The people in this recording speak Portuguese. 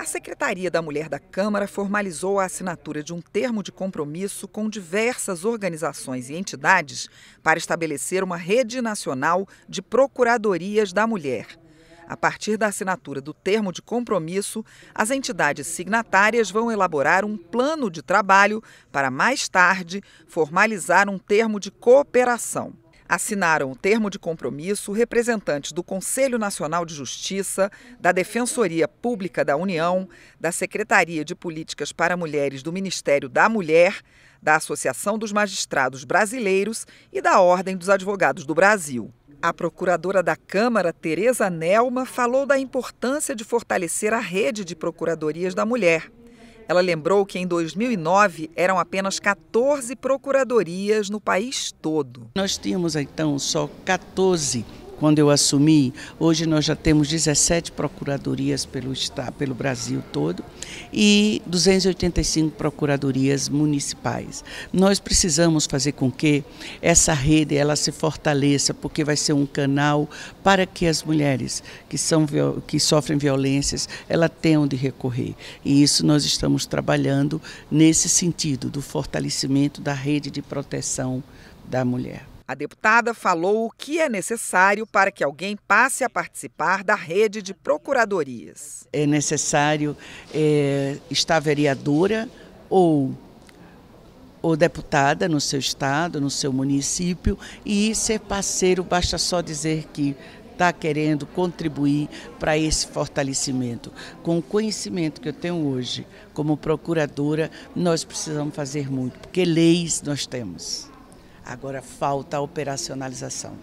A Secretaria da Mulher da Câmara formalizou a assinatura de um termo de compromisso com diversas organizações e entidades para estabelecer uma rede nacional de procuradorias da mulher. A partir da assinatura do termo de compromisso, as entidades signatárias vão elaborar um plano de trabalho para mais tarde formalizar um termo de cooperação. Assinaram o termo de compromisso representantes do Conselho Nacional de Justiça, da Defensoria Pública da União, da Secretaria de Políticas para Mulheres do Ministério da Mulher, da Associação dos Magistrados Brasileiros e da Ordem dos Advogados do Brasil. A procuradora da Câmara, Tereza Nelma, falou da importância de fortalecer a rede de procuradorias da mulher. Ela lembrou que em 2009 eram apenas 14 procuradorias no país todo. Nós tínhamos então só 14 quando eu assumi. Hoje nós já temos 17 procuradorias pelo, estado, pelo Brasil todo e 285 procuradorias municipais. Nós precisamos fazer com que essa rede ela se fortaleça, porque vai ser um canal para que as mulheres que, são, que sofrem violências ela tenham de recorrer. E isso nós estamos trabalhando nesse sentido do fortalecimento da rede de proteção da mulher. A deputada falou o que é necessário para que alguém passe a participar da rede de procuradorias. É necessário é, estar vereadora ou, ou deputada no seu estado, no seu município e ser parceiro, basta só dizer que está querendo contribuir para esse fortalecimento. Com o conhecimento que eu tenho hoje como procuradora, nós precisamos fazer muito, porque leis nós temos. Agora falta a operacionalização.